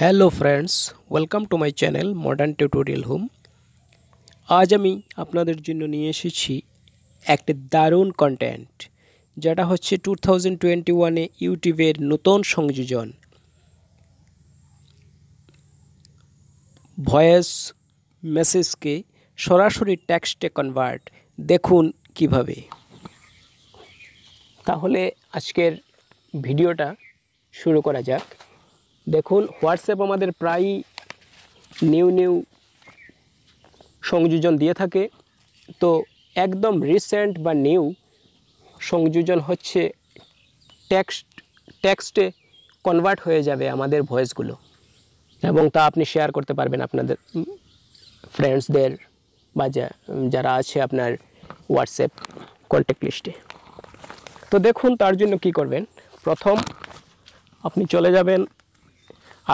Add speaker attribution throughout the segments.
Speaker 1: hello friends welcome to my channel modern tutorial home আজ আমি আপনাদের জন্য নিয়ে এসেছি একটি দারুণ কন্টেন্ট যেটা হচ্ছে টু থাউজেন্ড টোয়েন্টি ওয়ানে ইউটিউবের নতুন সংযোজন ভয়েস মেসেজকে সরাসরি টেক্সটে কনভার্ট দেখুন কিভাবে তাহলে আজকের ভিডিওটা শুরু করা যাক দেখুন হোয়াটসঅ্যাপ আমাদের প্রায়ই নিউ নিউ সংযোজন দিয়ে থাকে তো একদম রিসেন্ট বা নিউ সংযোজন হচ্ছে টেক্সট টেক্সটে কনভার্ট হয়ে যাবে আমাদের ভয়েসগুলো এবং তা আপনি শেয়ার করতে পারবেন আপনাদের ফ্রেন্ডসদের বা যারা আছে আপনার হোয়াটসঅ্যাপ কন্ট্যাক্ট লিস্টে তো দেখুন তার জন্য কি করবেন প্রথম আপনি চলে যাবেন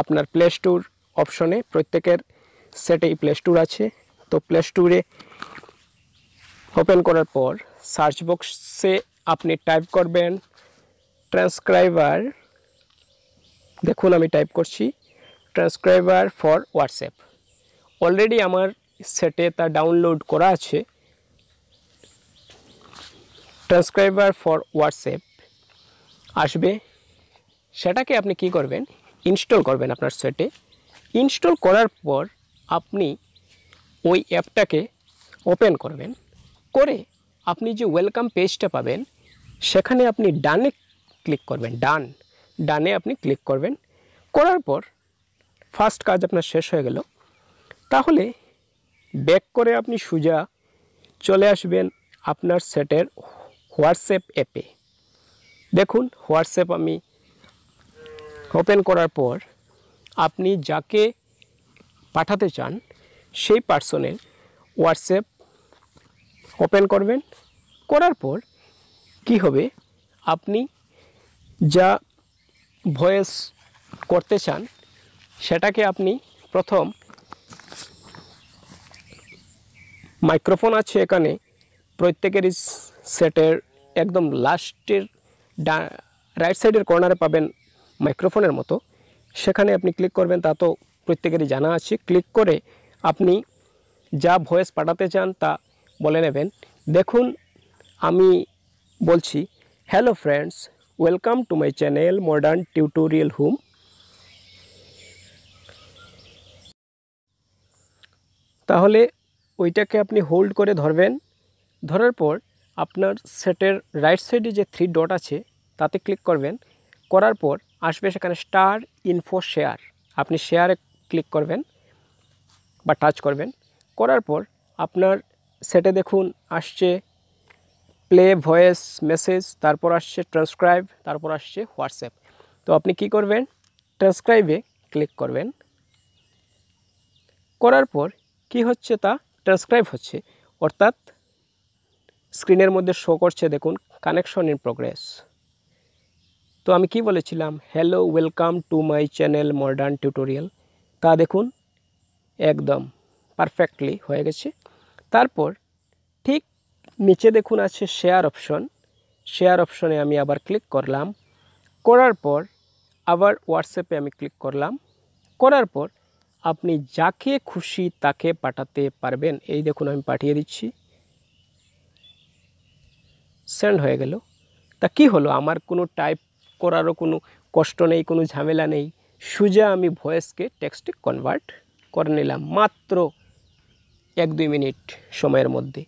Speaker 1: আপনার প্লে স্টোর অপশনে প্রত্যেকের সেটেই প্লে স্টোর আছে তো প্লে স্টোরে ওপেন করার পর সার্চ বক্সে আপনি টাইপ করবেন ট্রান্সক্রাইবার দেখুন আমি টাইপ করছি ট্রান্সক্রাইবার ফর হোয়াটসঅ্যাপ অলরেডি আমার সেটে তা ডাউনলোড করা আছে ট্রান্সক্রাইবার ফর হোয়াটসঅ্যাপ আসবে সেটাকে আপনি কি করবেন ইনস্টল করবেন আপনার সেটে ইনস্টল করার পর আপনি ওই অ্যাপটাকে ওপেন করবেন করে আপনি যে ওয়েলকাম পেজটা পাবেন সেখানে আপনি ডানে ক্লিক করবেন ডান ডানে আপনি ক্লিক করবেন করার পর ফার্স্ট কাজ আপনার শেষ হয়ে গেল তাহলে ব্যাক করে আপনি সুজা চলে আসবেন আপনার সেটের হোয়াটসঅ্যাপ অ্যাপে দেখুন হোয়াটসঅ্যাপ আমি ওপেন করার পর আপনি যাকে পাঠাতে চান সেই পার্সনের হোয়াটসঅ্যাপ ওপেন করবেন করার পর কি হবে আপনি যা ভয়েস করতে চান সেটাকে আপনি প্রথম মাইক্রোফোন আছে এখানে প্রত্যেকেরই সেটের একদম লাস্টের ডা রাইট সাইডের কর্নারে পাবেন মাইক্রোফোনের মতো সেখানে আপনি ক্লিক করবেন তা তো প্রত্যেকেরই জানা আছে ক্লিক করে আপনি যা ভয়েস পাঠাতে চান তা বলে নেবেন দেখুন আমি বলছি hello friends welcome to my channel modern tutorial home তাহলে ওইটাকে আপনি হোল্ড করে ধরবেন ধরার পর আপনার সেটের রাইট সাইডে যে থ্রি ডট আছে তাতে ক্লিক করবেন করার পর আসবে সেখানে স্টার ইনফো শেয়ার আপনি শেয়ারে ক্লিক করবেন বা টাচ করবেন করার পর আপনার সেটে দেখুন আসছে প্লে ভয়েস মেসেজ তারপর আসছে ট্রান্সক্রাইব তারপর আসছে হোয়াটসঅ্যাপ তো আপনি কি করবেন ট্রান্সক্রাইবে ক্লিক করবেন করার পর কি হচ্ছে তা ট্রান্সক্রাইব হচ্ছে অর্থাৎ স্ক্রিনের মধ্যে শো করছে দেখুন কানেকশন ইন প্রোগ্রেস তো আমি কি বলেছিলাম hello welcome to my channel modern tutorial তা দেখুন একদম পারফেক্টলি হয়ে গেছে তারপর ঠিক নিচে দেখুন আছে শেয়ার অপশন শেয়ার অপশনে আমি আবার ক্লিক করলাম করার পর আবার হোয়াটসঅ্যাপে আমি ক্লিক করলাম করার পর আপনি যাকে খুশি তাকে পাঠাতে পারবেন এই দেখুন আমি পাঠিয়ে দিচ্ছি সেন্ড হয়ে গেল তা কি হলো আমার কোনো টাইপ করারও কোনো কষ্ট নেই কোনো ঝামেলা নেই সোজা আমি ভয়েসকে টেক্সটে কনভার্ট করে নিলাম মাত্র এক দুই মিনিট সময়ের মধ্যে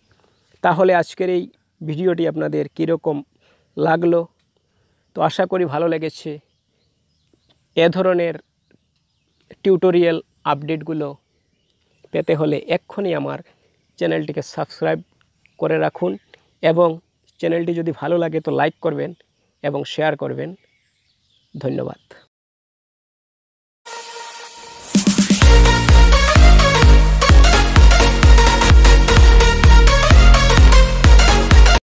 Speaker 1: তাহলে আজকের এই ভিডিওটি আপনাদের কীরকম লাগলো তো আশা করি ভালো লেগেছে এ ধরনের টিউটোরিয়াল আপডেটগুলো পেতে হলে এক্ষুনি আমার চ্যানেলটিকে সাবস্ক্রাইব করে রাখুন এবং চ্যানেলটি যদি ভালো লাগে তো লাইক করবেন এবং শেয়ার করবেন ধন্যবাদ